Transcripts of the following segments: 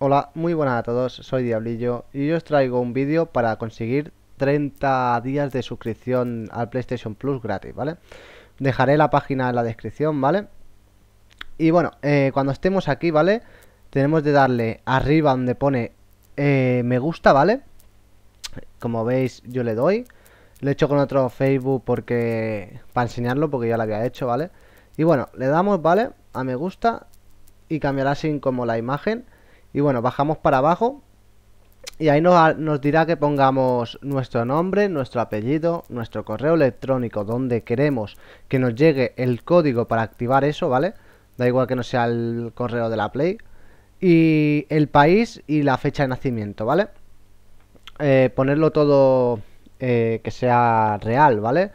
Hola, muy buenas a todos, soy Diablillo y os traigo un vídeo para conseguir 30 días de suscripción al PlayStation Plus gratis, ¿vale? Dejaré la página en la descripción, ¿vale? Y bueno, eh, cuando estemos aquí, ¿vale? Tenemos de darle arriba donde pone eh, me gusta, ¿vale? Como veis, yo le doy lo he hecho con otro Facebook porque para enseñarlo, porque ya lo había hecho, ¿vale? Y bueno, le damos, ¿vale? A me gusta y cambiará sin como la imagen. Y bueno, bajamos para abajo y ahí nos, nos, dirá que pongamos nuestro nombre, nuestro apellido, nuestro correo electrónico, donde queremos que nos llegue el código para activar eso, ¿vale? Da igual que no sea el correo de la Play. Y el país y la fecha de nacimiento, ¿vale? Eh, ponerlo todo eh, que sea real, ¿vale?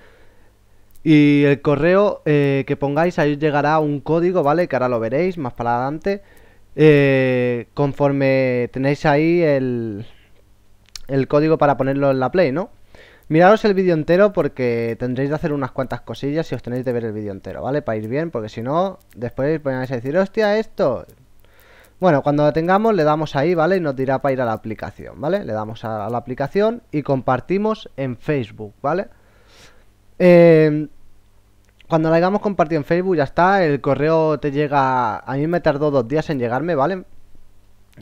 Y el correo eh, que pongáis, ahí llegará un código, ¿vale? Que ahora lo veréis más para adelante. Eh, conforme tenéis ahí el, el código para ponerlo en la Play, ¿no? mirados el vídeo entero porque tendréis de hacer unas cuantas cosillas si os tenéis de ver el vídeo entero, ¿vale? Para ir bien, porque si no, después vais a decir, hostia, esto, bueno, cuando la tengamos le damos ahí, ¿vale? Y nos dirá para ir a la aplicación, ¿vale? Le damos a la aplicación y compartimos en Facebook, ¿vale? Em, cuando la hayamos compartido en Facebook ya está, el correo te llega... A mí me tardó dos días en llegarme, ¿vale?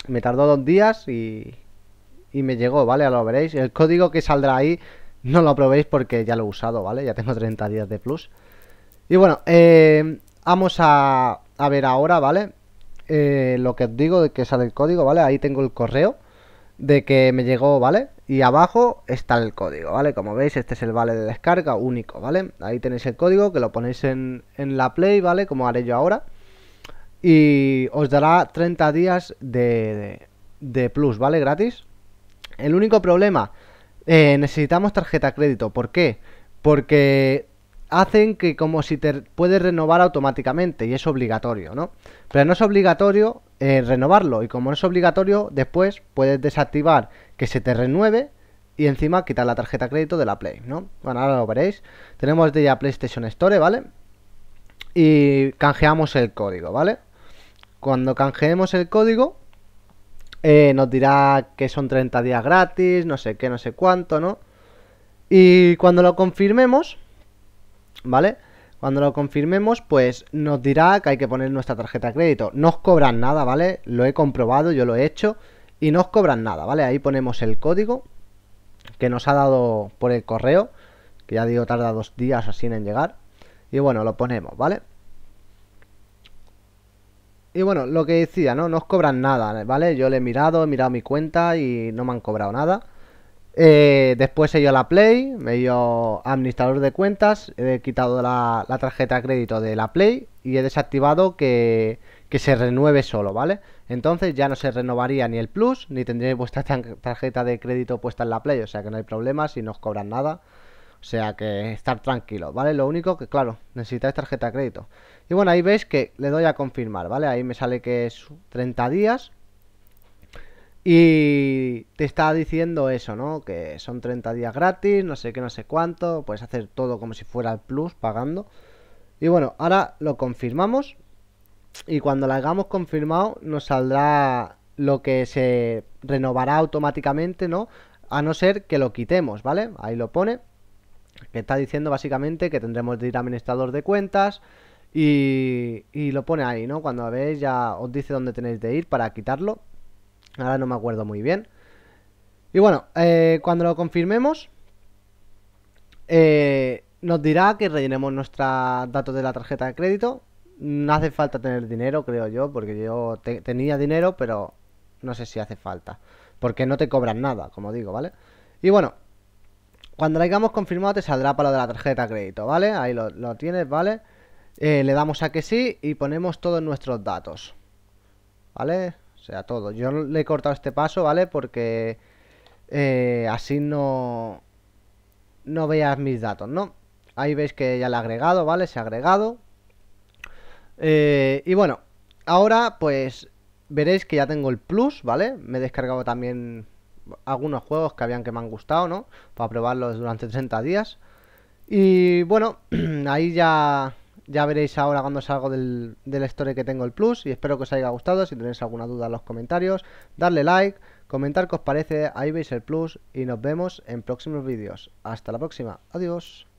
Me tardó dos días y, y me llegó, ¿vale? Ya lo veréis. El código que saldrá ahí no lo probéis porque ya lo he usado, ¿vale? Ya tengo 30 días de plus. Y bueno, em, vamos a ver ahora, ¿vale? Eh, lo que os digo de que sale el código, ¿vale? Ahí tengo el correo de que me llegó, ¿vale? Y abajo está el código, ¿vale? Como veis, este es el vale de descarga único, ¿vale? Ahí tenéis el código que lo ponéis en, en la Play, ¿vale? Como haré yo ahora. Y os dará 30 días de, de, plus, ¿vale? Gratis. El único problema, eh, necesitamos tarjeta crédito. ¿Por qué? Porque hacen que como si te puedes renovar automáticamente y es obligatorio, ¿no? Pero no es obligatorio eh, renovarlo y como no es obligatorio, después puedes desactivar que se te renueve y encima quitar la tarjeta crédito de la Play, ¿no? Bueno, ahora lo veréis. Tenemos de ya PlayStation Store, ¿vale? Y canjeamos el código, ¿vale? Cuando canjeemos el código, eh, nos dirá que son 30 días gratis, no sé qué, no sé cuánto, ¿no? Y cuando lo confirmemos, ¿vale? Cuando lo confirmemos, pues nos dirá que hay que poner nuestra tarjeta de crédito. No os cobran nada, ¿vale? Lo he comprobado, yo lo he hecho y no os cobran nada, ¿vale? Ahí ponemos el código que nos ha dado por el correo, que ya digo tarda dos días así en llegar. Y bueno, lo ponemos, ¿vale? Y bueno, lo que decía, ¿no? No os cobran nada, ¿vale? Yo le he mirado, he mirado mi cuenta y no me han cobrado nada. Eh, después he ido a la Play, me he ido a administrador de cuentas, he quitado la, tarjeta de crédito de la Play y he desactivado que, se renueve solo, ¿vale? Entonces ya no se renovaría ni el Plus, ni tendría vuestra tarjeta de crédito puesta en la Play, o sea que no hay problema si no os cobran nada. O sea que estar tranquilo, ¿vale? Lo único que, claro, necesitáis tarjeta de crédito. Y bueno, ahí veis que le doy a confirmar, ¿vale? Ahí me sale que es 30 días y te está diciendo eso, ¿no? Que son 30 días gratis, no sé qué, no sé cuánto. Puedes hacer todo como si fuera el plus pagando. Y bueno, ahora lo confirmamos. Y cuando lo hagamos confirmado, nos saldrá lo que se renovará automáticamente, ¿no? A no ser que lo quitemos, ¿vale? Ahí lo pone. Que está diciendo básicamente que tendremos de ir a administrador de cuentas. Y, y lo pone ahí, ¿no? Cuando veis ya os dice dónde tenéis de ir para quitarlo Ahora no me acuerdo muy bien. Y bueno, eh, cuando lo confirmemos, eh, nos dirá que rellenemos nuestros datos de la tarjeta de crédito. No hace falta tener dinero, creo yo, porque yo tenía dinero, pero no sé si hace falta. Porque no te cobran nada, como digo, ¿vale? Y bueno, cuando lo hayamos confirmado te saldrá para lo de la tarjeta de crédito, ¿vale? Ahí lo, tienes, ¿vale? Eh, le damos a que sí y ponemos todos nuestros datos. ¿Vale? O sea, todo. Yo le he cortado este paso, ¿vale? Porque eh, así no... No veas mis datos, ¿no? Ahí veis que ya le he agregado, ¿vale? Se ha agregado. Eh, y bueno, ahora pues veréis que ya tengo el plus, ¿vale? Me he descargado también algunos juegos que habían que me han gustado, ¿no? Para probarlos durante 30 días. Y bueno, ahí ya ya veréis ahora cuando salgo del, del historia que tengo el plus y espero que os haya gustado. Si tenéis alguna duda en los comentarios, darle like, comentar qué os parece, ahí veis el plus y nos vemos en próximos vídeos. Hasta la próxima, adiós.